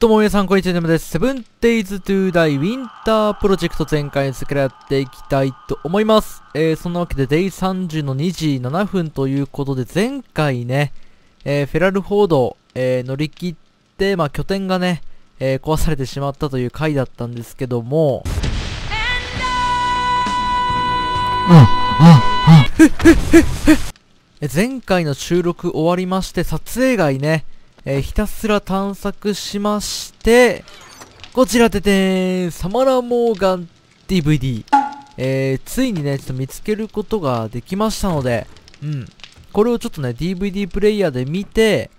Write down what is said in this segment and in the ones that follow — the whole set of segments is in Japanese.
どうも皆さん、こんにちは、ムです。セブンデイズトゥーダイウィンタープロジェクト全開に付けやっていきたいと思います。えー、そんなわけで、デイ30の2時7分ということで、前回ね、えー、フェラルフォード、えー、乗り切って、まあ、拠点がね、えー、壊されてしまったという回だったんですけども、前回の収録終わりまして、撮影外ね、えー、ひたすら探索しまして、こちらでてんサマラ・モーガン DVD。えー、ついにね、ちょっと見つけることができましたので、うん。これをちょっとね、DVD プレイヤーで見て、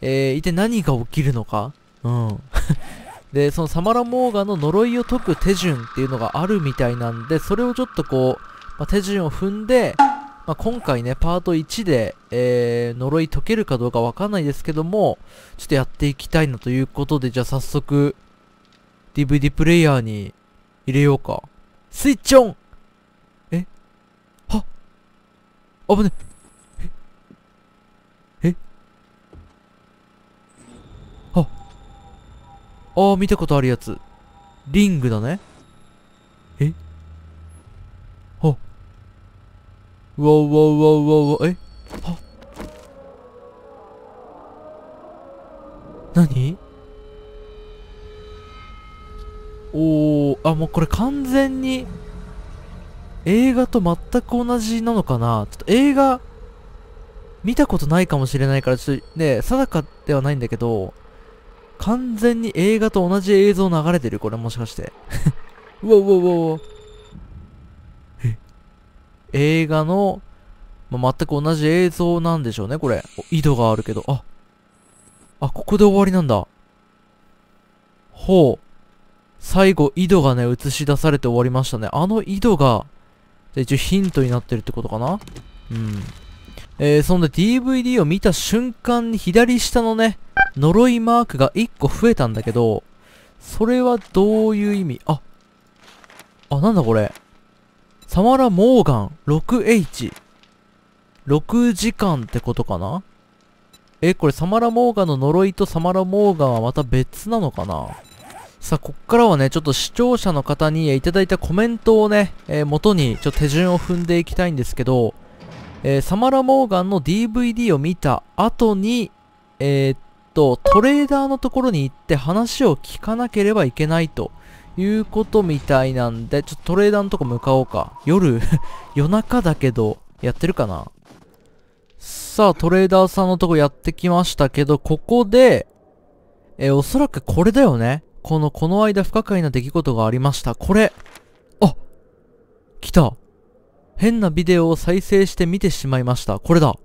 えー、一体何が起きるのかうん。で、そのサマラ・モーガンの呪いを解く手順っていうのがあるみたいなんで、それをちょっとこう、まあ、手順を踏んで、まあ、今回ね、パート1で、えー、呪い解けるかどうかわかんないですけども、ちょっとやっていきたいなということで、じゃあ早速、DVD プレイヤーに入れようか。スイッチオンえはあぶねええはああ見たことあるやつ。リングだね。うわうわうわうわうわえあ何おーあもうこれ完全に映画と全く同じなのかなちょっと映画見たことないかもしれないからちょっとね定かではないんだけど完全に映画と同じ映像流れてるこれもしかしてう わうわうわうわ映画の、まあ、全く同じ映像なんでしょうね、これ。井戸があるけど。あ、あ、ここで終わりなんだ。ほう。最後、井戸がね、映し出されて終わりましたね。あの井戸が、一応ヒントになってるってことかなうん。えー、そんで DVD を見た瞬間に左下のね、呪いマークが1個増えたんだけど、それはどういう意味あ、あ、なんだこれ。サマラ・モーガン 6H。6時間ってことかなえ、これサマラ・モーガンの呪いとサマラ・モーガンはまた別なのかなさあ、こっからはね、ちょっと視聴者の方にいただいたコメントをね、えー、元にちょっと手順を踏んでいきたいんですけど、えー、サマラ・モーガンの DVD を見た後に、えー、っと、トレーダーのところに行って話を聞かなければいけないということみたいなんで、ちょっとトレーダーのとこ向かおうか。夜 夜中だけど、やってるかなさあ、トレーダーさんのとこやってきましたけど、ここで、えおそらくこれだよね。この、この間不可解な出来事がありました。これ。あ来た。変なビデオを再生して見てしまいました。これだ。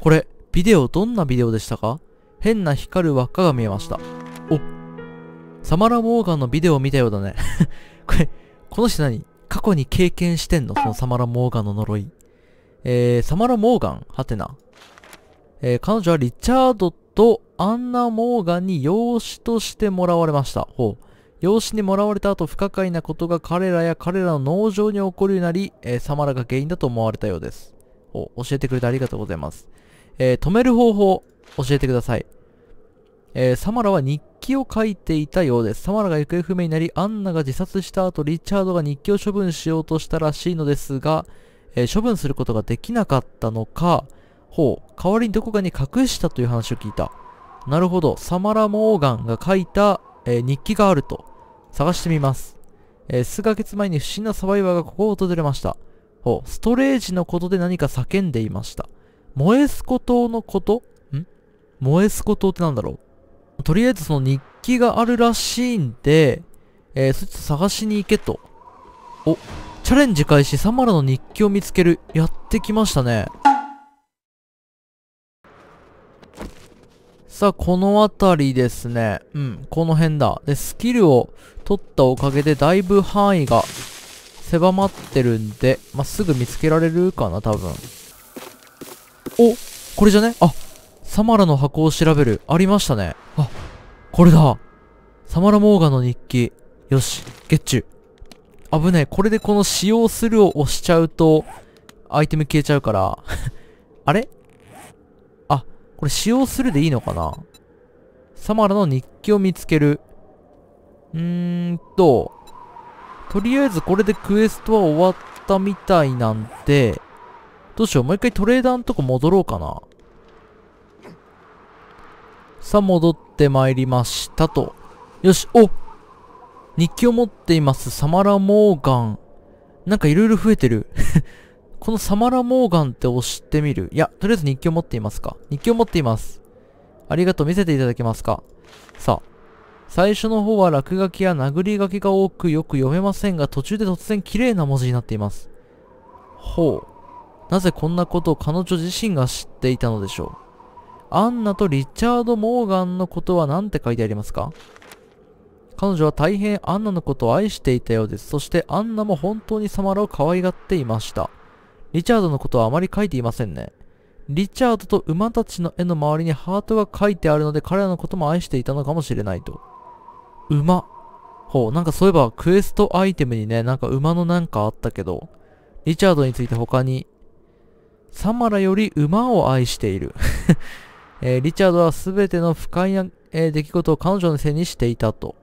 これ、ビデオ、どんなビデオでしたか変な光る輪っかが見えました。サマラ・モーガンのビデオを見たようだね これ、この人何過去に経験してんのそのサマラ・モーガンの呪い。えー、サマラ・モーガンはてな。えー、彼女はリチャードとアンナ・モーガンに養子としてもらわれました。ほう。養子にもらわれた後、不可解なことが彼らや彼らの農場に起こるようになり、えー、サマラが原因だと思われたようです。う。教えてくれてありがとうございます。えー、止める方法、教えてください。えー、サマラは日記を書いていたようです。サマラが行方不明になり、アンナが自殺した後、リチャードが日記を処分しようとしたらしいのですが、えー、処分することができなかったのか、ほう、代わりにどこかに隠したという話を聞いた。なるほど、サマラ・モーガンが書いた、えー、日記があると。探してみます。えー、数ヶ月前に不審なサバイバーがここを訪れました。ほう、ストレージのことで何か叫んでいました。モエスコ島のことんモエスコ島ってなんだろうとりあえずその日記があるらしいんで、えー、そいつ探しに行けと。お、チャレンジ開始、サマラの日記を見つける。やってきましたね。さあ、この辺りですね。うん、この辺だ。で、スキルを取ったおかげで、だいぶ範囲が狭まってるんで、まあ、すぐ見つけられるかな、多分。おこれじゃねあ、サマラの箱を調べる。ありましたね。あ、これだ。サマラモーガの日記。よし、ゲッチュ。危ねえ。これでこの使用するを押しちゃうと、アイテム消えちゃうから。あれあ、これ使用するでいいのかなサマラの日記を見つける。うーんと、とりあえずこれでクエストは終わったみたいなんで、どうしよう。もう一回トレーダーのとこ戻ろうかな。さあ戻ってまいりましたと。よし、お日記を持っていますサマラ・モーガン。なんかいろいろ増えてる。このサマラ・モーガンって押してみる。いや、とりあえず日記を持っていますか。日記を持っています。ありがとう。見せていただけますか。さあ。最初の方は落書きや殴り書きが多くよく読めませんが、途中で突然綺麗な文字になっています。ほう。なぜこんなことを彼女自身が知っていたのでしょう。アンナとリチャード・モーガンのことは何て書いてありますか彼女は大変アンナのことを愛していたようです。そしてアンナも本当にサマラを可愛がっていました。リチャードのことはあまり書いていませんね。リチャードと馬たちの絵の周りにハートが書いてあるので彼らのことも愛していたのかもしれないと。馬。ほう、なんかそういえばクエストアイテムにね、なんか馬のなんかあったけど、リチャードについて他に、サマラより馬を愛しているえー、リチャードは全ての不快な、えー、出来事を彼女のせいにしていたと。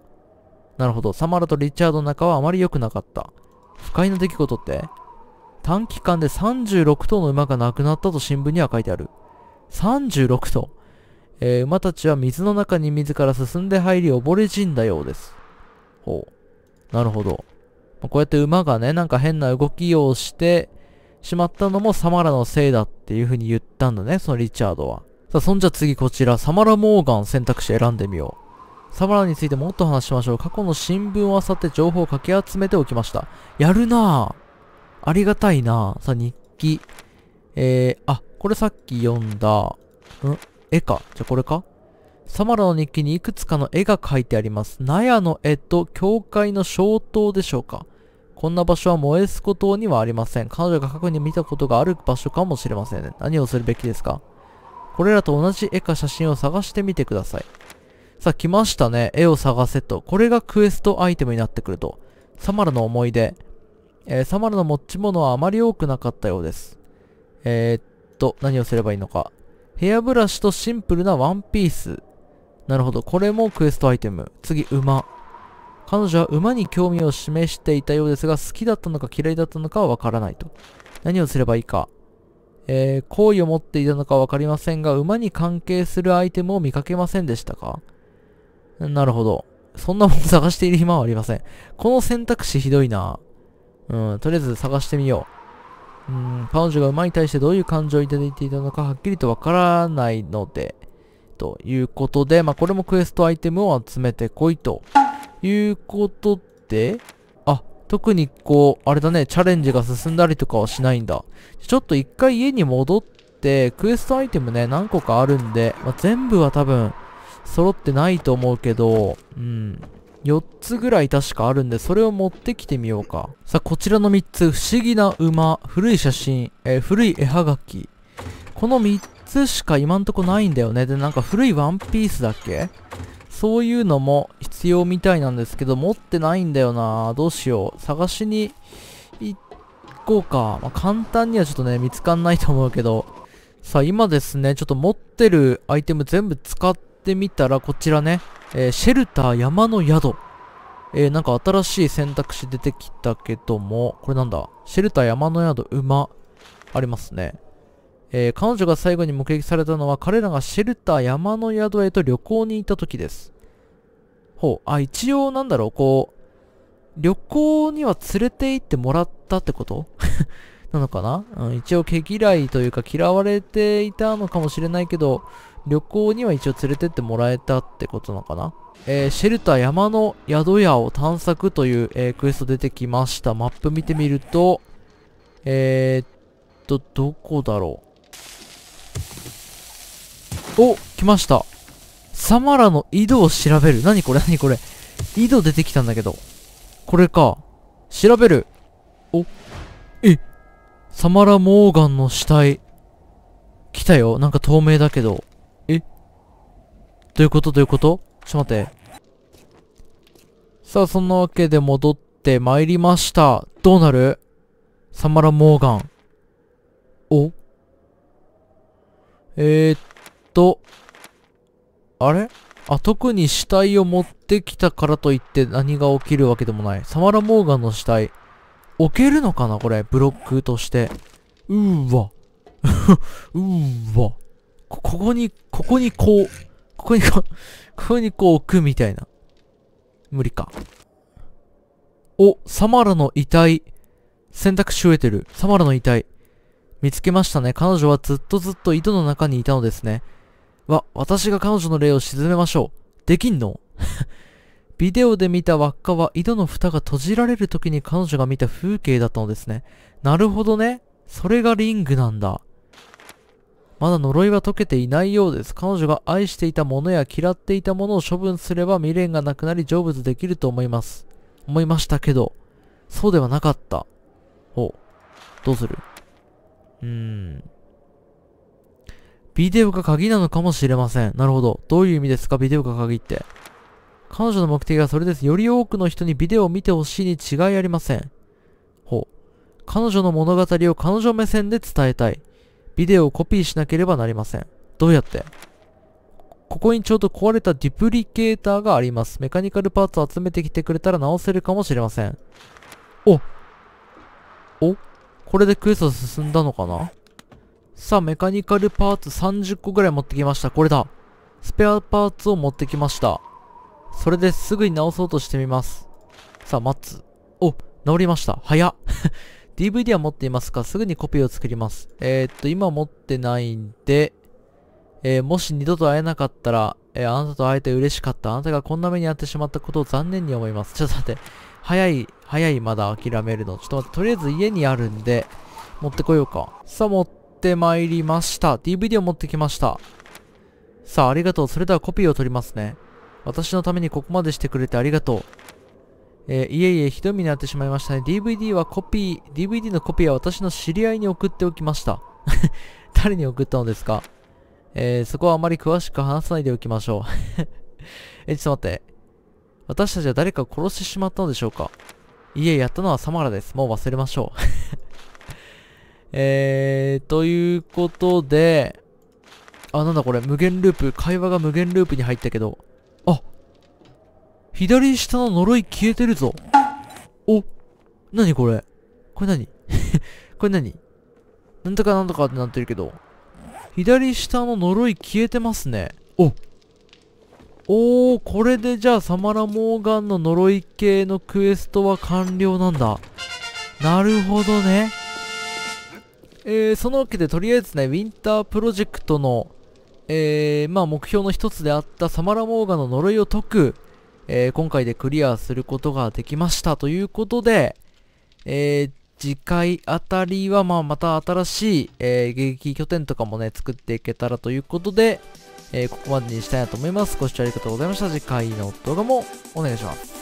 なるほど。サマラとリチャードの仲はあまり良くなかった。不快な出来事って短期間で36頭の馬が亡くなったと新聞には書いてある。36頭、えー、馬たちは水の中に自ら進んで入り溺れ死んだようです。ほう。なるほど。まあ、こうやって馬がね、なんか変な動きをしてしまったのもサマラのせいだっていう風に言ったんだね、そのリチャードは。さあ、そんじゃ次こちら、サマラ・モーガン選択肢選んでみよう。サマラについてもっと話しましょう。過去の新聞を漁って情報をかき集めておきました。やるなぁ。ありがたいなぁ。さあ、日記。えー、あ、これさっき読んだ。ん絵か。じゃ、これかサマラの日記にいくつかの絵が描いてあります。納屋の絵と教会の小塔でしょうか。こんな場所は燃えすことにはありません。彼女が過去に見たことがある場所かもしれません、ね。何をするべきですかこれらと同じ絵か写真を探してみてください。さあ、来ましたね。絵を探せと。これがクエストアイテムになってくると。サマルの思い出。えー、サマルの持ち物はあまり多くなかったようです。えー、っと、何をすればいいのか。ヘアブラシとシンプルなワンピース。なるほど。これもクエストアイテム。次、馬。彼女は馬に興味を示していたようですが、好きだったのか嫌いだったのかはわからないと。何をすればいいか。え好、意を持っていたのか分かりませんが、馬に関係するアイテムを見かけませんでしたかなるほど。そんなもん探している暇はありません。この選択肢ひどいな。うん、とりあえず探してみよう。うん、彼女が馬に対してどういう感情を抱いていたのかはっきりとわからないので、ということで、まあ、これもクエストアイテムを集めてこいということで、特にこう、あれだね、チャレンジが進んだりとかはしないんだ。ちょっと一回家に戻って、クエストアイテムね、何個かあるんで、まあ、全部は多分、揃ってないと思うけど、うん。4つぐらい確かあるんで、それを持ってきてみようか。さあ、こちらの3つ、不思議な馬、古い写真、えー、古い絵はがき。この3つしか今んとこないんだよね。で、なんか古いワンピースだっけそういうのも必要みたいなんですけど、持ってないんだよなどうしよう。探しに行こうか。まあ、簡単にはちょっとね、見つかんないと思うけど。さあ、今ですね、ちょっと持ってるアイテム全部使ってみたら、こちらね、えー、シェルター山の宿。えー、なんか新しい選択肢出てきたけども、これなんだシェルター山の宿馬、ありますね。えー、彼女が最後に目撃されたのは彼らがシェルター山の宿へと旅行に行った時です。ほう。あ、一応なんだろう、こう、旅行には連れて行ってもらったってこと なのかな、うん、一応毛嫌いというか嫌われていたのかもしれないけど、旅行には一応連れてってもらえたってことなのかなえー、シェルター山の宿屋を探索という、えー、クエスト出てきました。マップ見てみると、えー、っと、どこだろうお来ましたサマラの井戸を調べる。何これ何これ。井戸出てきたんだけど。これか。調べる。お。え。サマラ・モーガンの死体。来たよ。なんか透明だけど。え。どういうことどういうことちょっと待って。さあ、そんなわけで戻って参りました。どうなるサマラ・モーガン。おえー、っと、あれあ、特に死体を持ってきたからといって何が起きるわけでもない。サマラ・モーガンの死体。置けるのかなこれ、ブロックとして。うーわ。うーわ。こ、ここに、ここにこう、ここにこう、ここにこう置くみたいな。無理か。お、サマラの遺体。選択肢増えてる。サマラの遺体。見つけましたね。彼女はずっとずっと井戸の中にいたのですね。わ、私が彼女の霊を沈めましょう。できんの ビデオで見た輪っかは井戸の蓋が閉じられる時に彼女が見た風景だったのですね。なるほどね。それがリングなんだ。まだ呪いは解けていないようです。彼女が愛していたものや嫌っていたものを処分すれば未練がなくなり成仏できると思います。思いましたけど、そうではなかった。お、どうするうーん。ビデオが鍵なのかもしれません。なるほど。どういう意味ですかビデオが鍵って。彼女の目的はそれです。より多くの人にビデオを見てほしいに違いありません。ほう。彼女の物語を彼女目線で伝えたい。ビデオをコピーしなければなりません。どうやってここにちょうど壊れたデュプリケーターがあります。メカニカルパーツを集めてきてくれたら直せるかもしれません。おおこれでクエスト進んだのかなさあ、メカニカルパーツ30個ぐらい持ってきました。これだ。スペアパーツを持ってきました。それですぐに直そうとしてみます。さあ、待つ。お、直りました。早っ。DVD は持っていますかすぐにコピーを作ります。えー、っと、今持ってないんで、えー、もし二度と会えなかったら、えー、あなたと会えて嬉しかった。あなたがこんな目に遭ってしまったことを残念に思います。ちょっと待って。早い、早い、まだ諦めるの。ちょっと待って、とりあえず家にあるんで、持ってこようか。さあ、持ってってまいりました。DVD を持ってきました。さあ、ありがとう。それではコピーを取りますね。私のためにここまでしてくれてありがとう。えー、いえいえ、ひどい目に遭ってしまいましたね。DVD はコピー、DVD のコピーは私の知り合いに送っておきました。誰に送ったのですかえー、そこはあまり詳しく話さないでおきましょう。え、ちょっと待って。私たちは誰かを殺してしまったのでしょうかいえ、やったのはサマラです。もう忘れましょう。えー、ということで、あ、なんだこれ、無限ループ、会話が無限ループに入ったけど、あ、左下の呪い消えてるぞ。お、なにこれこれ何 これ何なんとかなんとかってなってるけど、左下の呪い消えてますね。おおー、これでじゃあサマラモーガンの呪い系のクエストは完了なんだ。なるほどね。えー、そのわけでとりあえずね、ウィンタープロジェクトの、えー、まあ目標の一つであったサマラモーガの呪いを解く、えー、今回でクリアすることができましたということで、えー、次回あたりは、まあ、また新しい、えー、劇拠点とかもね、作っていけたらということで、えー、ここまでにしたいなと思います。ご視聴ありがとうございました。次回の動画もお願いします。